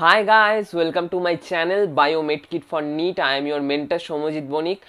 Hi guys welcome to my channel biomate kit for NEET I am your mentor Somojit Bonik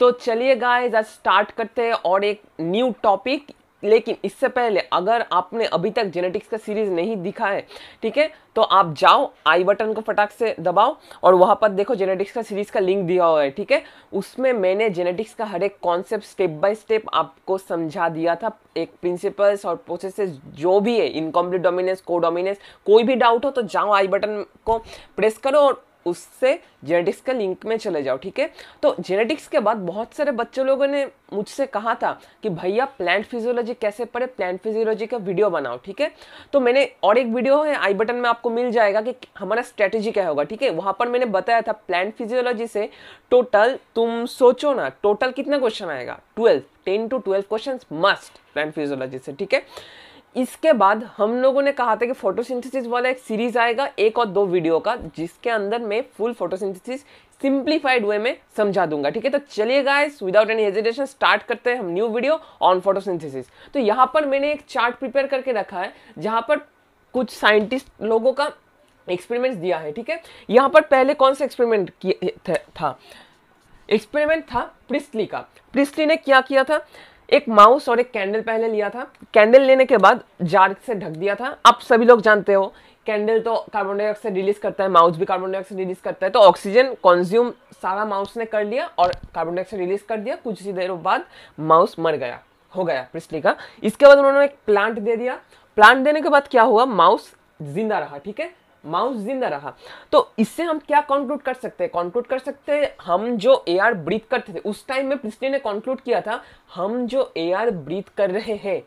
तो चलिए guys आज start करते हैं और एक न्यू टॉपिक लेकिन इससे पहले अगर आपने अभी तक जेनेटिक्स का सीरीज नहीं दिखा है ठीक है तो आप जाओ आई बटन को फटाक से दबाओ और वहाँ पर देखो जेनेटिक्स का सीरीज का लिंक दिया हुआ है ठीक है उसमें मैंने जेनेटिक्स का हर एक कॉन्सेप्ट स्टेप बाय स्टेप आपको समझा दिया था एक प्रिंसिपल्स और प्रोसेस जो भी है इनकम्प्लीट डोमिनेंस को डोमिनेंस कोई भी डाउट हो तो जाओ आई बटन को प्रेस करो और उससे जेनेटिक्स के लिंक में चले जाओ ठीक है तो जेनेटिक्स के बाद बहुत सारे बच्चों लोगों ने मुझसे कहा था कि भैया प्लांट फिजियोलॉजी कैसे पढ़े प्लांट फिजियोलॉजी का वीडियो बनाओ ठीक है तो मैंने और एक वीडियो है आई बटन में आपको मिल जाएगा कि हमारा स्ट्रेटेजी क्या होगा ठीक है वहाँ पर मैंने बताया था प्लांट फिजियोलॉजी से टोटल तुम सोचो ना टोटल कितना क्वेश्चन आएगा twelve ten to twelve question must plant physiology से ठीक है इसके बाद हम लोगों ने कहा था कि फोटोसिंथेसिस वाला एक सीरीज आएगा एक और दो वीडियो का जिसके अंदर मैं फुल फोटोसिंथेसिस सिंप्लीफाइड वे में समझा दूंगा ठीक है तो चलिए guys without any hesitation start करते हैं हम न्यू वीडियो ऑन फोटोसिंथेसिस तो यहाँ पर मैंने एक चार्ट प्रिपेयर करके रखा है जहाँ पर कुछ साइंटिस्ट लोगों का एक्सपेरिमेंट दिया है ठीक है यहाँ पर पहले कौन सा एक्सपेरिमेंट था एक्सपेरिमेंट था प्रिस्टली का प्रिस्टली ने क्या किया था एक माउस और एक कैंडल पहले लिया था कैंडल लेने के बाद जार से ढक दिया था आप सभी लोग जानते हो कैंडल तो कार्बन डाइऑक्साइड रिलीज करता है माउस भी कार्बन डाइऑक्साइड रिलीज करता है तो ऑक्सीजन कंज्यूम सारा माउस ने कर लिया और कार्बन डाइऑक्साइड रिलीज कर दिया कुछ ही देर बाद माउस मर गया हो गया पृष्ठी का इसके बाद उन्होंने एक प्लांट दे दिया प्लांट देने के बाद क्या हुआ माउस जिंदा रहा ठीक है माउस जिंदा रहा तो इससे हम क्या कंक्लूड कर सकते हैं कंक्लूड कर सकते हैं हम जो एयर ब्रीथ करते थे उस टाइम में प्रिस्टी ने कंक्लूड किया था हम जो एयर ब्रीथ कर रहे हैं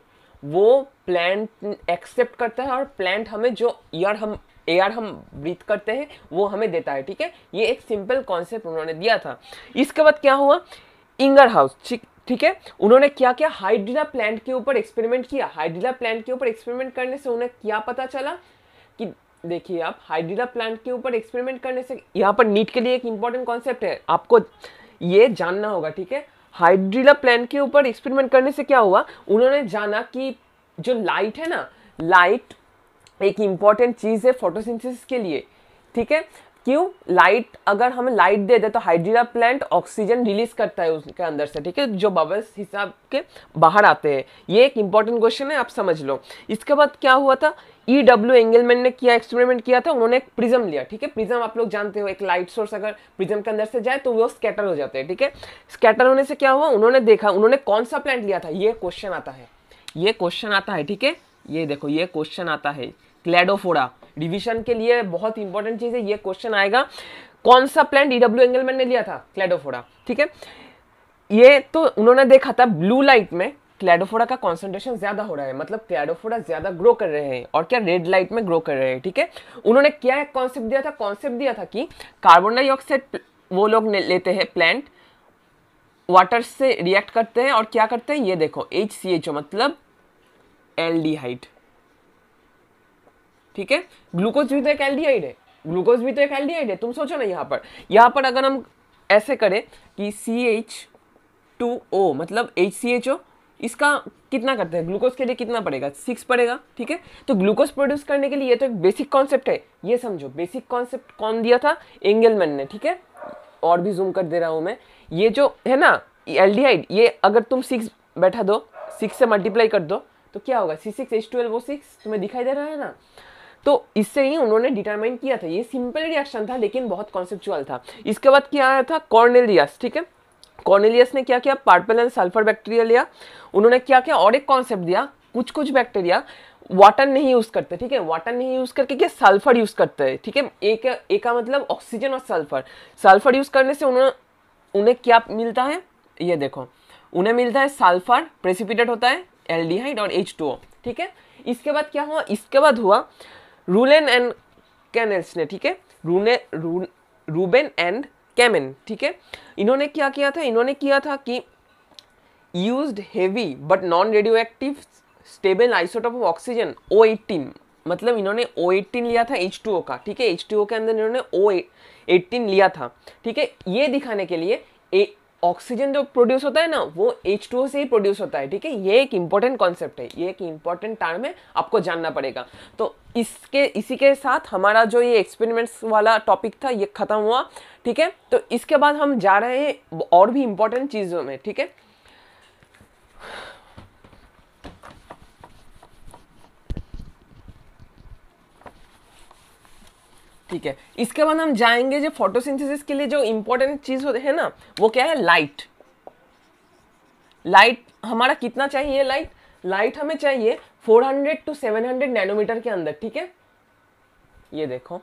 वो प्लांट एक्सेप्ट करता है और प्लांट हमें जो एयर हम एयर हम ब्रीथ करते हैं वो हमें देता है ठीक है ये एक सिंपल कॉन्सेप्ट उन्होंने दिया था इसके बाद क्या हुआ इंगर हाउस ठीक ठीक है उन्होंने क्या क्या हाइड्रिला प्लांट के ऊपर एक्सपेरिमेंट किया हाइड्रिला प्लांट के ऊपर एक्सपेरिमेंट करने से उन्हें क्या पता चला देखिए आप हाइड्रीडा प्लांट के ऊपर एक्सपेरिमेंट करने से यहाँ पर नीट के लिए एक इंपॉर्टेंट कॉन्सेप्ट है आपको ये जानना होगा ठीक है हाइड्रीला प्लांट के ऊपर एक्सपेरिमेंट करने से क्या हुआ उन्होंने जाना कि जो लाइट है ना लाइट एक इम्पॉर्टेंट चीज़ है फोटोसिंथेसिस के लिए ठीक है क्यों लाइट अगर हम लाइट दे दे तो हाइड्रीला प्लांट ऑक्सीजन रिलीज करता है उसके अंदर से ठीक है जो बबल्स हिसाब के बाहर आते हैं ये एक इंपॉर्टेंट क्वेश्चन है आप समझ लो इसके बाद क्या हुआ था ई डब्ल्यू एंगलमैन ने किया एक्सपेरिमेंट किया था उन्होंने एक प्रिज्म लिया ठीक है प्रिज्म आप लोग जानते हो एक लाइट सोर्स अगर प्रिज्म के अंदर से जाए तो वो स्कैटर हो जाते हैं ठीक है स्कैटर होने से क्या हुआ उन्होंने देखा उन्होंने कौन सा प्लांट लिया था ये क्वेश्चन आता है ये क्वेश्चन आता है ठीक है ये देखो ये क्वेश्चन आता है क्लैडोफोड़ा रिविजन के लिए बहुत इंपॉर्टेंट चीज़ है ये क्वेश्चन आएगा कौन सा प्लान डीडब्ल्यू एंगलमैन ने लिया था क्लेडोफोड़ा ठीक है ये तो उन्होंने देखा था ब्लू लाइट में क्लैडोफोड़ा का कॉन्सेंट्रेशन ज्यादा हो रहा है मतलब क्लैडोफोड़ा ज्यादा ग्रो कर रहे हैं और क्या रेड लाइट में ग्रो कर रहे हैं ठीक है उन्होंने क्या कॉन्सेप्ट दिया था कॉन्सेप्ट दिया था कि कार्बन डाइऑक्साइड वो लोग लेते हैं प्लांट वाटर से रिएक्ट करते हैं और क्या करते हैं ये देखो एच सी एच ओ मतलब एल ठीक है ग्लूकोज भी तो एक एल्डिहाइड है ग्लूकोज भी तो एक एल्डिहाइड है तुम सोचो ना यहाँ पर यहाँ पर अगर हम ऐसे करें कि सी एच टू ओ मतलब एच सी एच ओ इसका कितना करते हैं ग्लूकोज के लिए कितना पड़ेगा सिक्स पड़ेगा ठीक है तो ग्लूकोज प्रोड्यूस करने के लिए ये तो एक बेसिक कॉन्सेप्ट है ये समझो बेसिक कॉन्सेप्ट कौन दिया था एंगलमैन ने ठीक है और भी जूम कर दे रहा हूँ मैं ये जो है ना एल ये अगर तुम सिक्स बैठा दो सिक्स से मल्टीप्लाई कर दो तो क्या होगा सी सिक्स एच टू वो सिक्स तुम्हें दिखाई दे रहा है ना तो इससे ही उन्होंने डिटरमाइन किया था ये सिंपल रिएक्शन था लेकिन बहुत कॉन्सेप्चुअल था इसके बाद क्या आया था कॉर्नेलियस ठीक है कॉर्नेलियस ने क्या किया पार्पल एंड सल्फर बैक्टीरिया लिया उन्होंने क्या किया और एक कॉन्सेप्ट दिया कुछ कुछ बैक्टीरिया वाटर नहीं यूज़ करते ठीक है वाटर नहीं यूज़ करके क्या सल्फर यूज़ करते हैं ठीक है एक एक का मतलब ऑक्सीजन और सल्फर सल्फर यूज़ करने से उन्होंने उन्हें क्या मिलता है ये देखो उन्हें मिलता है सल्फर प्रेसिपिटेट होता है एल्डिहाइड और एच ठीक है इसके बाद क्या हुआ इसके बाद हुआ रूलेन एंड कैनल्स ने ठीक है रूने रू रूबेन एंड कैमेन ठीक है इन्होंने क्या किया था इन्होंने किया था कि use heavy but non radioactive stable isotope of oxygen O eighteen मतलब इन्होंने ओ एटीन लिया था एच टू ओ का ठीक है एच टू ओ के अंदर इन्होंने ओ एटीन लिया था ठीक है ये दिखाने के लिए ऑक्सीजन जो प्रोड्यूस होता है ना वो एच टू से ही प्रोड्यूस होता है ठीक है ये एक इंपॉर्टेंट कॉन्सेप्ट है ये एक इम्पॉर्टेंट टाइम है आपको जानना पड़ेगा तो इसके इसी के साथ हमारा जो ये एक्सपेरिमेंट्स वाला टॉपिक था ये ख़त्म हुआ ठीक है तो इसके बाद हम जा रहे हैं और भी इम्पोर्टेंट चीज़ों में ठीक है ठीक है इसके बाद हम जाएंगे जो फोटोसिंथेसिस के लिए जो इंपॉर्टेंट चीज़ है ना वो क्या है लाइट लाइट हमारा कितना चाहिए लाइट लाइट हमें चाहिए 400 टू 700 नैनोमीटर के अंदर ठीक है ये देखो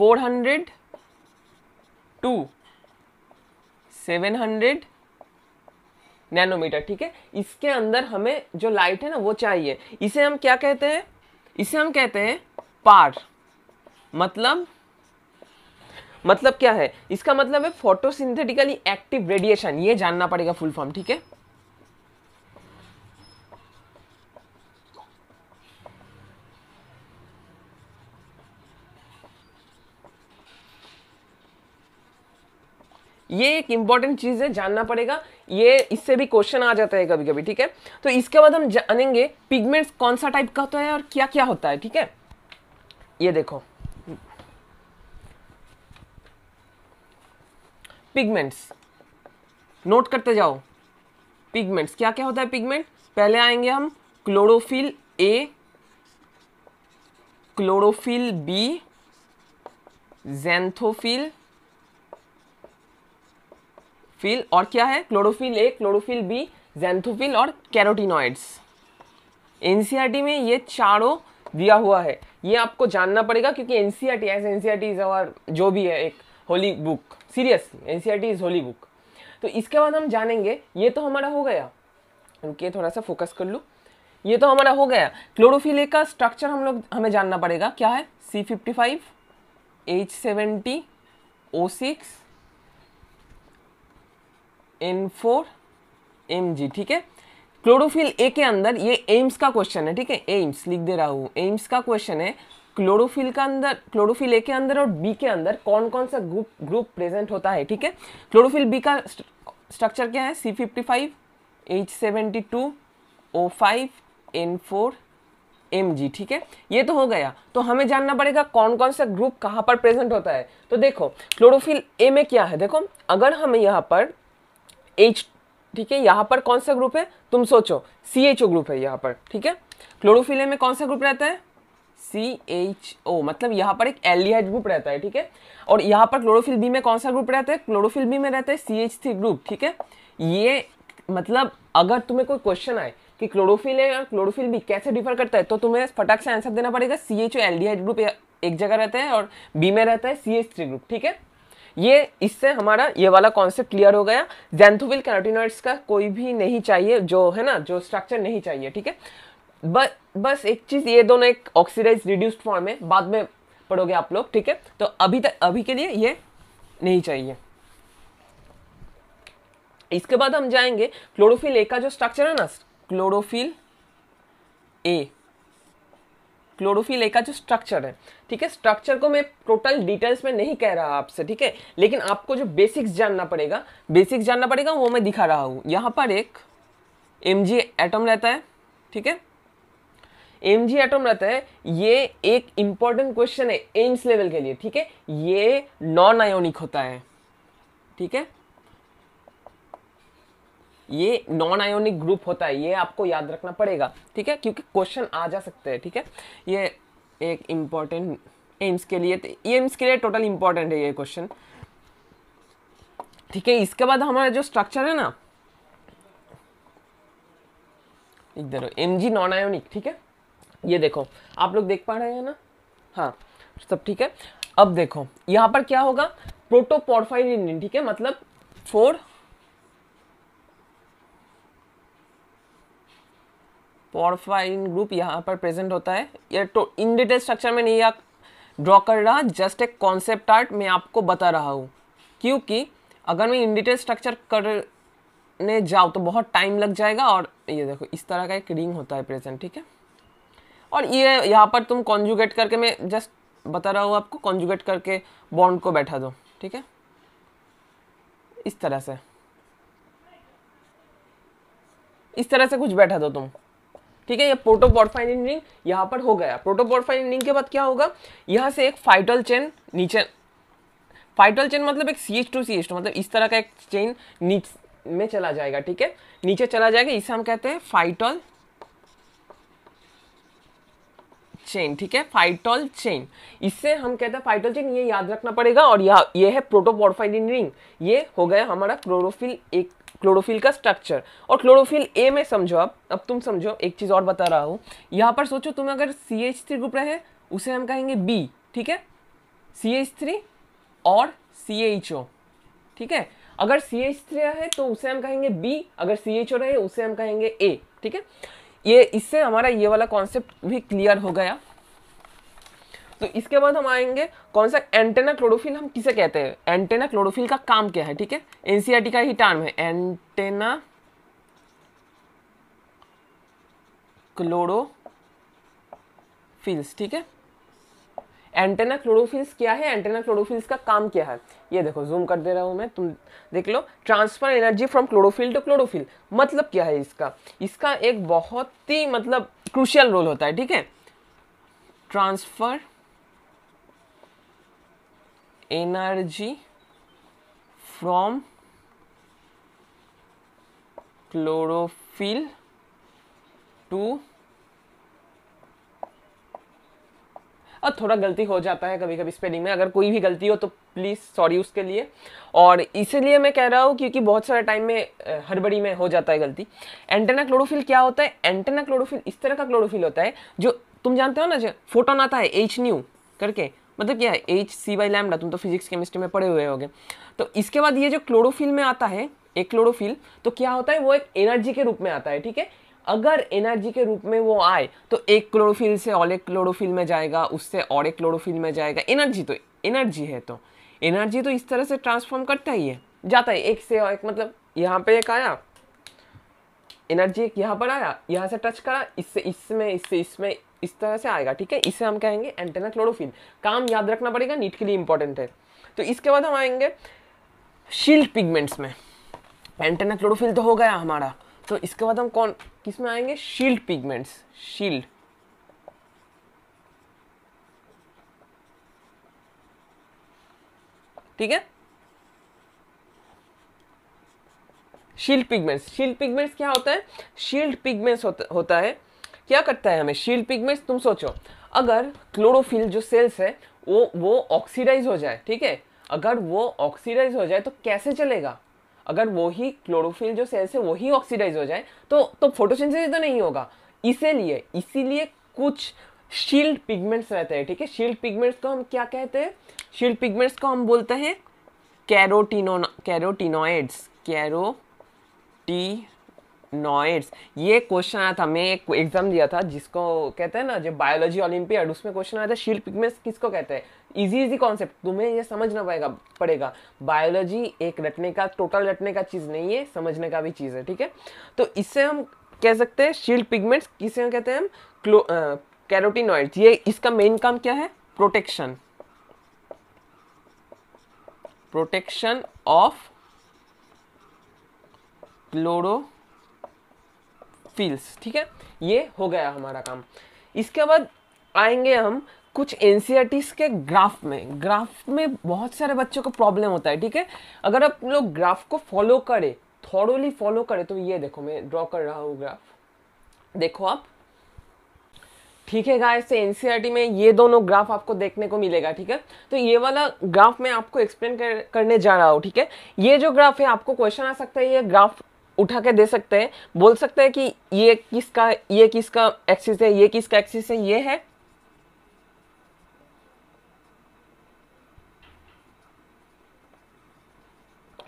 400 टू 700 नैनोमीटर ठीक है इसके अंदर हमें जो लाइट है ना वो चाहिए इसे हम क्या कहते हैं इसे हम कहते हैं पार मतलब मतलब क्या है इसका मतलब है फोटोसिंथेटिकली एक्टिव रेडिएशन ये जानना पड़ेगा फुल फॉर्म ठीक है ये एक इंपॉर्टेंट चीज है जानना पड़ेगा ये इससे भी क्वेश्चन आ जाता है कभी कभी ठीक है तो इसके बाद हम जानेंगे पिगमेंट्स कौन सा टाइप का होता है और क्या क्या होता है ठीक है ये देखो पिगमेंट्स नोट करते जाओ पिगमेंट्स क्या क्या होता है पिगमेंट पहले आएंगे हम chlorophyll A chlorophyll B xanthophyll फिल और क्या है chlorophyll A chlorophyll B xanthophyll और कैरोटिनॉइड्स एनसीआरटी e में ये चारों दिया हुआ है ये आपको जानना पड़ेगा क्योंकि N C R T S N C R T is और जो भी है एक holy book seriously N C R T is holy book तो इसके बाद हम जानेंगे ये तो हमारा हो गया रुकिए थोड़ा सा फोकस कर लूँ ये तो हमारा हो गया क्लोरोफिले का स्ट्रक्चर हम लोग हमें जानना पड़ेगा क्या है C fifty five H seventy O six N four M G ठीक है क्लोरोफिल ए के अंदर ये एम्स का क्वेश्चन है ठीक है एम्स लिख दे रहा हूँ एम्स का क्वेश्चन है क्लोरोफिल का अंदर क्लोरोफिल ए के अंदर और बी के अंदर कौन कौन सा ग्रुप ग्रुप प्रेजेंट होता है ठीक है क्लोरोफिल बी का स्ट्रक्चर क्या है C fifty five H seventy two O five N four M G ठीक है ये तो हो गया तो हमें जानना पड़ेगा कौन कौन सा ग्रुप कहाँ पर प्रेजेंट होता है तो देखो क्लोरोफिल ए में क्या है देखो अगर हमें यहाँ पर एच ठीक है यहाँ पर कौन सा ग्रुप है तुम सोचो सी एच ओ ग्रुप है यहाँ पर ठीक है क्लोरोफिले में कौन सा ग्रुप रहता है सी एच ओ मतलब यहाँ पर एक एच ग्रुप रहता है ठीक है और यहाँ पर क्लोरोफिल बी में कौन सा ग्रुप रहता है क्लोरोफिल बी में रहता है सी एच थ्री ग्रुप ठीक है ये मतलब अगर तुम्हें कोई क्वेश्चन आए कि क्लोरोफिल और क्लोरोफिल बी कैसे डिफर करता है तो तुम्हें फटाक से आंसर देना पड़ेगा C H O L D H group एक जगह रहता है और बी में रहता है सी एच थ्री ग्रुप ठीक है ये इससे हमारा ये वाला कॉन्सेप्ट क्लियर हो गया जेंथोविल कैरोटिनॉइड्स का कोई भी नहीं चाहिए जो है ना जो स्ट्रक्चर नहीं चाहिए ठीक है बस बस एक चीज़ ये दोनों एक ऑक्सीडाइज रिड्यूस्ड फॉर्म है बाद में पढ़ोगे आप लोग ठीक है तो अभी तक अभी के लिए ये नहीं चाहिए इसके बाद हम जाएंगे क्लोरोफिल ए का जो स्ट्रक्चर है ना क्लोरोफिल ए क्लोरोफिल ए का जो स्ट्रक्चर है ठीक है स्ट्रक्चर को मैं टोटल डिटेल्स में नहीं कह रहा आपसे ठीक है लेकिन आपको जो बेसिक्स जानना पड़ेगा बेसिक्स जानना पड़ेगा वो मैं दिखा रहा हूँ यहाँ पर एक एम जी एटम रहता है ठीक है एम जी एटम रहता है ये एक इंपॉर्टेंट क्वेश्चन है एम्स लेवल के लिए ठीक है ये नॉन आयोनिक होता है ठीक है ये नॉन आयोनिक ग्रुप होता है ये आपको याद रखना पड़ेगा ठीक है क्योंकि क्वेश्चन आ जा सकते हैं ठीक है थीके? ये एक इम्पॉर्टेंट एम्स के लिए एम्स तो के लिए टोटल इम्पॉर्टेंट है ये क्वेश्चन ठीक है इसके बाद हमारा जो स्ट्रक्चर है ना इधर एम जी नॉन आयोनिक ठीक है ये देखो आप लोग देख पा रहे हैं ना हाँ सब ठीक है अब देखो यहाँ पर क्या होगा प्रोटोपोर्फाइरिन ठीक है मतलब फोर पॉर्फाइन ग्रुप यहाँ पर प्रेजेंट होता है ये तो इन डिटेल स्ट्रक्चर में नहीं आप ड्रॉ कर रहा जस्ट एक कॉन्सेप्ट आर्ट मैं आपको बता रहा हूँ क्योंकि अगर मैं इन डिटेल स्ट्रक्चर करने जाऊँ तो बहुत टाइम लग जाएगा और ये देखो इस तरह का एक रिंग होता है प्रेजेंट ठीक है और ये यहाँ पर तुम कॉन्जुगेट करके मैं जस्ट बता रहा हूँ आपको कॉन्जुगेट करके बॉन्ड को बैठा दो ठीक है इस तरह से इस तरह से कुछ बैठा दो तुम ठीक है ये प्रोटोपॉर्फाइन रिंग यहाँ पर हो गया प्रोटोपॉर्फाइन रिंग के बाद क्या होगा यहाँ से एक फाइटल चेन नीचे फाइटल चेन मतलब एक C H two C H two मतलब इस तरह का एक चेन नीच में चला जाएगा ठीक है नीचे चला जाएगा इसे हम कहते हैं फाइटल चेन ठीक है फाइटल चेन इससे हम कहते हैं फाइटल चेन ये याद रखना पड़ेगा और यह ये है प्रोटोपोर्फाइन रिंग ये हो गया हमारा क्लोरोफिल एक क्लोरोफिल का स्ट्रक्चर और क्लोरोफिल ए में समझो अब अब तुम समझो एक चीज़ और बता रहा हूँ यहाँ पर सोचो तुम अगर सी एच थ्री ग्रुप रहे उसे हम कहेंगे बी ठीक है सी एच थ्री और सी एच ओ ठीक है अगर सी एच थ्री है तो उसे हम कहेंगे बी अगर सी एच ओ रहे उसे हम कहेंगे ए ठीक है ये इससे हमारा ये वाला कॉन्सेप्ट भी क्लियर हो गया तो इसके बाद हम आएंगे कौन सा एंटेना क्लोरोफिल हम किसे कहते हैं एंटेना क्लोरोफिल का काम क्या है ठीक है एनसीआरटी e का ही टर्म है एंटेना क्लोरोफिल्स ठीक है एंटेना क्लोरोफिल्स क्या है एंटेना क्लोरोफिल्स का काम क्या है ये देखो जूम कर दे रहा हूँ मैं तुम देख लो transfer energy from chlorophyll to chlorophyll मतलब क्या है इसका इसका एक बहुत ही मतलब क्रूशियल रोल होता है ठीक है transfer energy from chlorophyll to अब थोड़ा गलती हो जाता है कभी कभी स्पेलिंग में अगर कोई भी गलती हो तो प्लीज़ सॉरी उसके लिए और इसीलिए मैं कह रहा हूँ क्योंकि बहुत सारे टाइम में हड़बड़ी में हो जाता है गलती एंटेना क्लोरोफिल क्या होता है एंटेना क्लोरोफिल इस तरह का क्लोरोफिल होता है जो तुम जानते हो ना जो फोटोन आता है एच न्यू करके मतलब क्या है एच सी बाई लैमडा तुम तो फिजिक्स केमिस्ट्री में पढ़े हुए होगे तो इसके बाद ये जो क्लोरोफिल में आता है एक क्लोरोफिल तो क्या होता है वो एक एनर्जी के रूप में आता है ठीक है अगर एनर्जी के रूप में वो आए तो एक क्लोरोफिल से और एक क्लोरोफिल में जाएगा उससे और एक क्लोरोफिल में जाएगा एनर्जी तो एनर्जी है तो एनर्जी तो इस तरह से ट्रांसफॉर्म करता ही है जाता है एक से और एक मतलब यहाँ पे एक आया एनर्जी एक यहाँ पर आया यहाँ से टच करा इससे इसमें इससे इसमें इस तरह से आएगा ठीक है इसे हम कहेंगे एंटेना क्लोरोफिल काम याद रखना पड़ेगा नीट के लिए इंपॉर्टेंट है तो इसके बाद हम आएंगे शील्ड पिगमेंट्स में एंटेना क्लोरोफिल तो हो गया हमारा तो इसके बाद हम कौन किस में आएंगे शील्ड पिगमेंट्स शील्ड ठीक है शील्ड पिगमेंट्स शील्ड पिगमेंट्स क्या होता है शील्ड पिगमेंट्स होता, होता है क्या करता है हमें शील्ड पिगमेंट्स तुम सोचो अगर क्लोरोफिल जो सेल्स है वो वो ऑक्सीडाइज हो जाए ठीक है अगर वो ऑक्सीडाइज हो जाए तो कैसे चलेगा अगर वही क्लोरोफिल जो सेल्स है वही ऑक्सीडाइज हो जाए तो तो फोटोसिंथेसिस तो नहीं होगा इसीलिए इसीलिए कुछ शील्ड पिगमेंट्स रहते हैं ठीक है शील्ड पिगमेंट्स को हम क्या कहते हैं शील्ड पिगमेंट्स को हम बोलते हैं कैरोटीनो कैरोटीनोइड्स कैरोटी नॉइड्स ये क्वेश्चन आया था मैं एक एग्जाम दिया था जिसको कहते हैं ना जो बायोलॉजी ओलंपियड उसमें क्वेश्चन आया था शील्ड पिगमेंट्स किसको कहते हैं इजी इजी कॉन्सेप्ट तुम्हें ये समझना पड़ेगा पड़ेगा बायोलॉजी एक रटने का टोटल रटने का चीज़ नहीं है समझने का भी चीज़ है ठीक है तो इससे हम कह सकते हैं शील्ड पिगमेंट्स किसे कहते हैं हम क्लो कैरोटीनॉइड्स ये इसका मेन काम क्या है protection protection of chlorophylls ठीक है ये हो गया हमारा काम इसके बाद आएंगे हम कुछ एन e के ग्राफ में ग्राफ में बहुत सारे बच्चों को प्रॉब्लम होता है ठीक है अगर आप लोग ग्राफ को फॉलो करें थॉरोली फॉलो करें तो ये देखो मैं ड्रॉ कर रहा हूँ ग्राफ देखो आप ठीक है से एन तो e में ये दोनों ग्राफ आपको देखने को मिलेगा ठीक है तो ये वाला ग्राफ मैं आपको एक्सप्लेन कर, करने जा रहा हूँ ठीक है ये जो ग्राफ है आपको क्वेश्चन आ सकता है ये ग्राफ उठा के दे सकते हैं बोल सकते हैं कि ये किसका ये किसका एक्सिस है ये किसका एक्सिस है ये है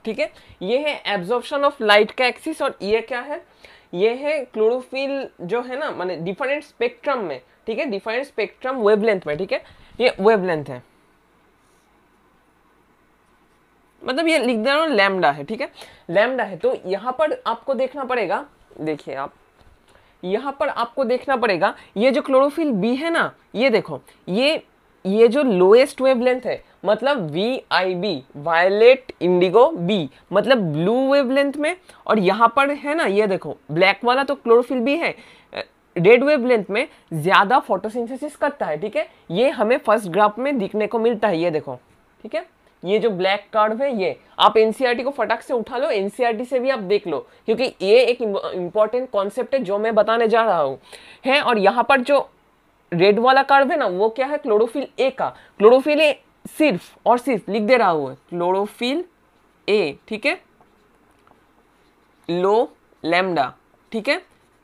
ठीक है ये है एब्जॉर्प्शन ऑफ लाइट का एक्सिस और ये क्या है ये है क्लोरोफिल जो है ना माने डिफरेंट स्पेक्ट्रम में ठीक है डिफरेंट स्पेक्ट्रम वेवलेंथ में ठीक है ये वेवलेंथ है मतलब ये लिख दे रहा हूँ लैमडा है ठीक है लैमडा है तो यहाँ पर आपको देखना पड़ेगा देखिए आप यहाँ पर आपको देखना पड़ेगा ये जो क्लोरोफिल बी है ना ये देखो ये ये जो लोएस्ट वेवलेंथ है मतलब V I B violet indigo B मतलब ब्लू वेवलेंथ में और यहाँ पर है ना ये देखो ब्लैक वाला तो क्लोरोफिल बी है रेड वेवलेंथ में ज़्यादा फोटोसिंथेसिस करता है ठीक है ये हमें फर्स्ट ग्राफ में दिखने को मिलता है ये देखो ठीक है ये जो ब्लैक कार्ड है ये आप एनसीआरटी e को फटाक से उठा लो एनसीआरटी e से भी आप देख लो क्योंकि ये एक इंपॉर्टेंट कॉन्सेप्ट है जो मैं बताने जा रहा हूँ है और यहाँ पर जो रेड वाला कार्ड है ना वो क्या है क्लोरोफिल ए का क्लोरोफिल ए सिर्फ और सिर्फ लिख दे रहा हूँ क्लोरोफिल ए ठीक है लो लैमडा ठीक है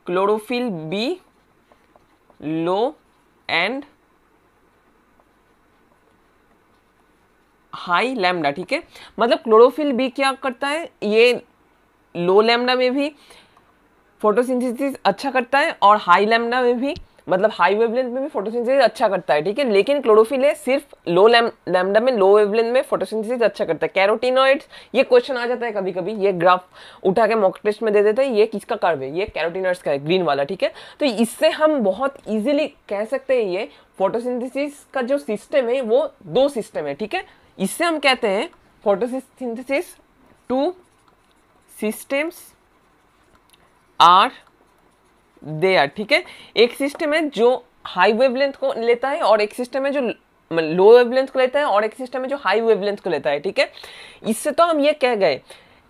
chlorophyll B low and high lambda ठीक है मतलब क्लोरोफिल भी क्या करता है ये लो लैमडा में भी फोटोसिंथेसिस अच्छा करता है और हाई लैमडा में भी मतलब हाई वेवलेंथ में भी फोटोसिंथेसिस अच्छा करता है ठीक है लेकिन क्लोरोफिल है सिर्फ लो लैमडा में लो वेवलेंथ में फोटोसिंथेसिस अच्छा करता है कैरोटीनॉइड्स ये क्वेश्चन आ जाता है कभी कभी ये ग्राफ उठा के मॉक टेस्ट में दे देते हैं ये किसका कर्व है ये कैरोटीनॉइड्स का है ग्रीन वाला ठीक है तो इससे हम बहुत ईजिली कह सकते हैं ये फोटोसिंथेसिस का जो सिस्टम है वो दो सिस्टम है ठीक है इससे हम कहते हैं photosynthesis two systems are they are ठीक है एक सिस्टम है जो हाई वेवलेंथ को लेता है और एक सिस्टम है जो लो वेवलेंथ को लेता है और एक सिस्टम है जो हाई वेवलेंथ को लेता है ठीक है इससे तो हम ये कह गए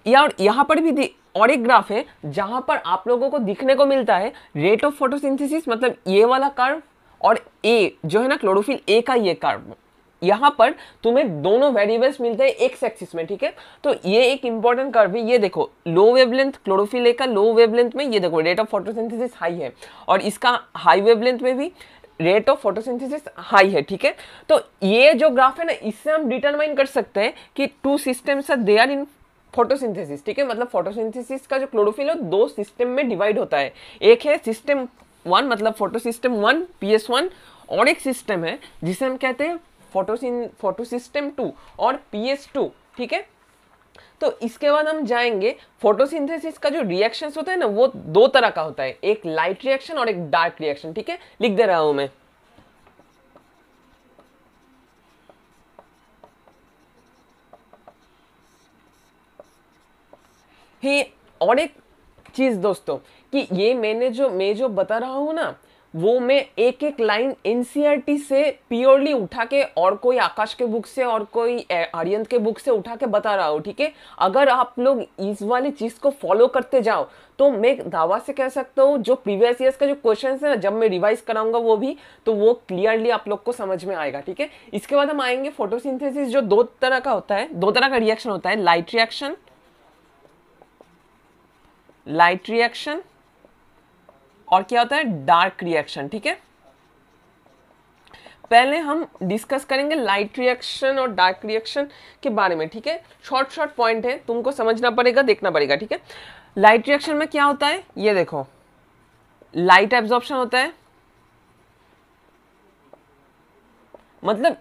या और यहाँ पर भी और एक ग्राफ है जहाँ पर आप लोगों को दिखने को मिलता है रेट ऑफ फोटोसिंथेसिस मतलब ये वाला कर्व और ए जो है ना क्लोरोफिल ए का ये कर्व यहां पर तुम्हें दोनों वेरिएबल्स मिलते हैं एक एक्सिस में ठीक है तो ये एक इंपॉर्टेंट कर्व है ये देखो लो वेवलेंथ क्लोरोफिल का लो वेवलेंथ में ये देखो रेट ऑफ फोटोसिंथेसिस हाई है और इसका हाई वेवलेंथ में भी रेट ऑफ फोटोसिंथेसिस हाई है ठीक है तो ये जो ग्राफ है ना इससे हम डिटरमाइन कर सकते हैं कि two systems are they are in photosynthesis ठीक है मतलब फोटोसिंथेसिस का जो क्लोरोफिल है दो सिस्टम में डिवाइड होता है एक है सिस्टम वन मतलब photosystem one P S one और एक सिस्टम है जिसे हम कहते हैं फोटोसिन फोटोसिस्टम टू और पी टू ठीक है तो इसके बाद हम जाएंगे फोटोसिंथेसिस का जो रिएक्शन होता है ना वो दो तरह का होता है एक लाइट रिएक्शन और एक डार्क रिएक्शन ठीक है लिख दे रहा हूं मैं ही और एक चीज़ दोस्तों कि ये मैंने जो मैं जो बता रहा हूं ना वो मैं एक एक लाइन एन e से प्योरली उठा के और कोई आकाश के बुक से और कोई आर्यन के बुक से उठा के बता रहा हूँ ठीक है अगर आप लोग इस वाली चीज़ को फॉलो करते जाओ तो मैं दावा से कह सकता हूँ जो प्रीवियस ईयर्स का जो क्वेश्चन है ना जब मैं रिवाइज कराऊंगा वो भी तो वो क्लियरली आप लोग को समझ में आएगा ठीक है इसके बाद हम आएंगे फोटोसिंथेसिस जो दो तरह का होता है दो तरह का रिएक्शन होता है लाइट रिएक्शन लाइट रिएक्शन और क्या होता है डार्क रिएक्शन ठीक है पहले हम डिस्कस करेंगे लाइट रिएक्शन और डार्क रिएक्शन के बारे में ठीक है शॉर्ट शॉर्ट पॉइंट है तुमको समझना पड़ेगा देखना पड़ेगा ठीक है लाइट रिएक्शन में क्या होता है ये देखो लाइट एब्जॉर्प्शन होता है मतलब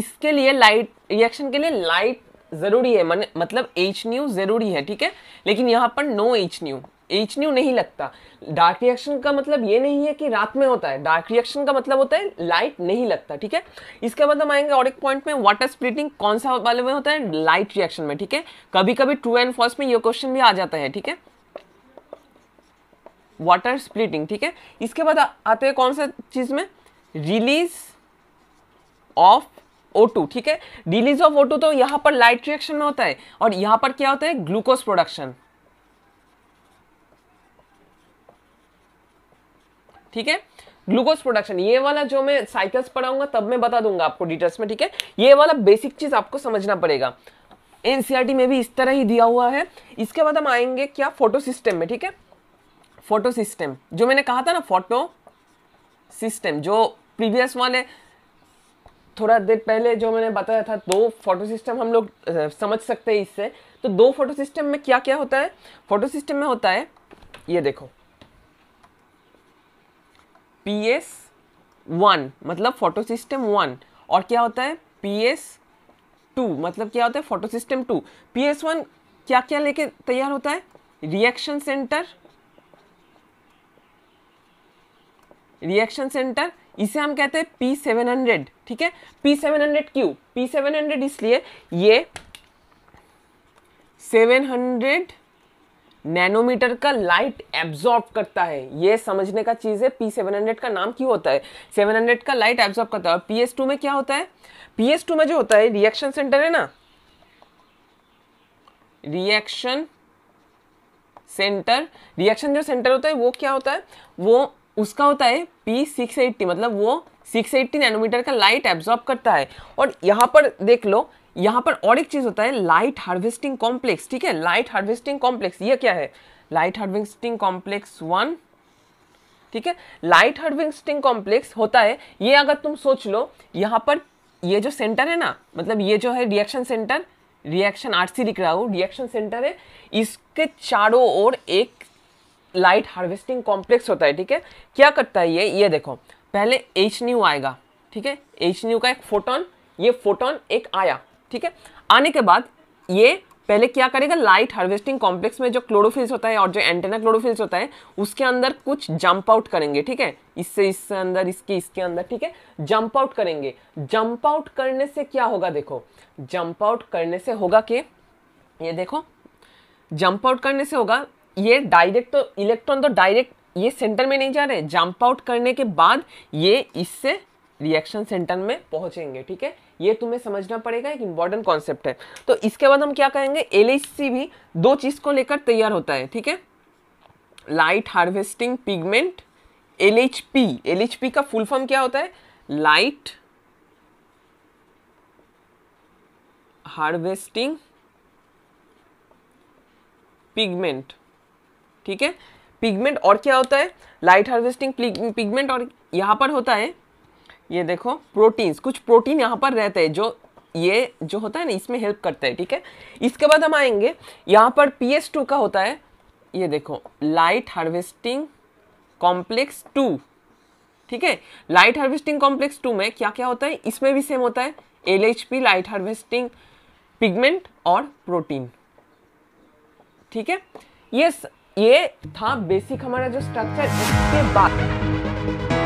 इसके लिए लाइट रिएक्शन के लिए लाइट जरूरी है मतलब एच न्यू जरूरी है ठीक है लेकिन यहां पर no H nu H nu नहीं लगता डार्क रिएक्शन का मतलब ये नहीं है कि रात में होता है डार्क रिएक्शन का मतलब होता है लाइट नहीं लगता ठीक है इसके बाद मतलब हम आएंगे और एक पॉइंट में वाटर स्प्लिटिंग कौन सा वाले में होता है लाइट रिएक्शन में ठीक है कभी कभी ट्रू एंड फॉल्स में ये क्वेश्चन भी आ जाता है ठीक है वाटर स्प्लिटिंग ठीक है इसके बाद आते हैं कौन सा चीज़ में रिलीज ऑफ O2 ठीक है रिलीज ऑफ O2 तो यहां पर लाइट रिएक्शन में होता है और यहां पर क्या होता है ग्लूकोज प्रोडक्शन ठीक है ग्लूकोज प्रोडक्शन ये वाला जो मैं साइकिल्स पढ़ाऊंगा तब मैं बता दूंगा आपको डिटेल्स में ठीक है ये वाला बेसिक चीज आपको समझना पड़ेगा एनसीईआरटी e में भी इस तरह ही दिया हुआ है इसके बाद हम आएंगे क्या फोटो सिस्टम में ठीक है फोटो सिस्टम जो मैंने कहा था ना फोटो सिस्टम जो प्रीवियस वाले थोड़ा देर पहले जो मैंने बताया था दो फोटो सिस्टम हम लोग समझ सकते हैं इससे तो दो फोटो सिस्टम में क्या क्या होता है फोटो सिस्टम में होता है ये देखो पी एस वन मतलब फोटो सिस्टम वन और क्या होता है पी एस टू मतलब क्या होता है photosystem two P S one क्या क्या लेके तैयार होता है रिएक्शन सेंटर रिएक्शन सेंटर इसे हम कहते हैं पी सेवन हंड्रेड ठीक है P seven hundred Q P seven hundred इसलिए ये सेवन हंड्रेड नैनोमीटर का लाइट एब्जॉर्ब करता है ये समझने का चीज़ है पी सेवन हंड्रेड का नाम क्यों होता है सेवन हंड्रेड का लाइट एब्जॉर्ब करता है पी एस टू में क्या होता है पी एस टू में जो होता है रिएक्शन सेंटर है ना रिएक्शन सेंटर रिएक्शन जो सेंटर होता है वो क्या होता है वो उसका होता है पी सिक्स एट्टी मतलब वो सिक्स एट्टी नैनोमीटर का लाइट एब्जॉर्ब करता है और यहाँ पर देख लो यहाँ पर और एक चीज़ होता है लाइट हार्वेस्टिंग कॉम्प्लेक्स ठीक है लाइट हार्वेस्टिंग कॉम्प्लेक्स ये क्या है लाइट हार्वेस्टिंग कॉम्प्लेक्स वन ठीक है लाइट हार्वेस्टिंग कॉम्प्लेक्स होता है ये अगर तुम सोच लो यहाँ पर ये जो सेंटर है ना मतलब ये जो है रिएक्शन सेंटर रिएक्शन आरसी लिख रहा हूँ रिएक्शन सेंटर है इसके चारों ओर एक लाइट हार्वेस्टिंग कॉम्प्लेक्स होता है ठीक है क्या करता है ये ये देखो पहले एच न्यू आएगा ठीक है एच न्यू का एक फोटोन ये फोटोन एक आया ठीक है आने के बाद ये पहले क्या करेगा लाइट हार्वेस्टिंग कॉम्प्लेक्स में जो क्लोरोफिल्स होता है और जो एंटेना क्लोरोफिल्स होता है उसके अंदर कुछ जंप आउट करेंगे ठीक है इससे इससे अंदर इसके इसके अंदर ठीक है जंप आउट करेंगे जंप आउट करने से क्या होगा देखो जंप आउट करने से होगा कि ये देखो जंप आउट करने से होगा ये डायरेक्ट तो इलेक्ट्रॉन तो डायरेक्ट ये सेंटर में नहीं जा रहे जंप आउट करने के बाद ये इससे रिएक्शन सेंटर में पहुंचेंगे ठीक है ये तुम्हें समझना पड़ेगा एक इंपॉर्टेंट कॉन्सेप्ट है तो इसके बाद हम क्या कहेंगे एल भी दो चीज़ को लेकर तैयार होता है ठीक है light harvesting pigment L H P L H P का फुल फॉर्म क्या होता है लाइट हार्वेस्टिंग पिगमेंट ठीक है पिगमेंट और क्या होता है लाइट हार्वेस्टिंग पिगमेंट और यहां पर होता है ये देखो प्रोटीन्स कुछ प्रोटीन यहाँ पर रहते हैं जो ये जो होता है ना इसमें हेल्प करता है ठीक है इसके बाद हम आएंगे यहाँ पर पी का होता है ये देखो लाइट हार्वेस्टिंग कॉम्प्लेक्स टू ठीक है लाइट हार्वेस्टिंग कॉम्प्लेक्स टू में क्या क्या होता है इसमें भी सेम होता है L H P light harvesting pigment और प्रोटीन ठीक है यस ये था बेसिक हमारा जो स्ट्रक्चर इसके बाद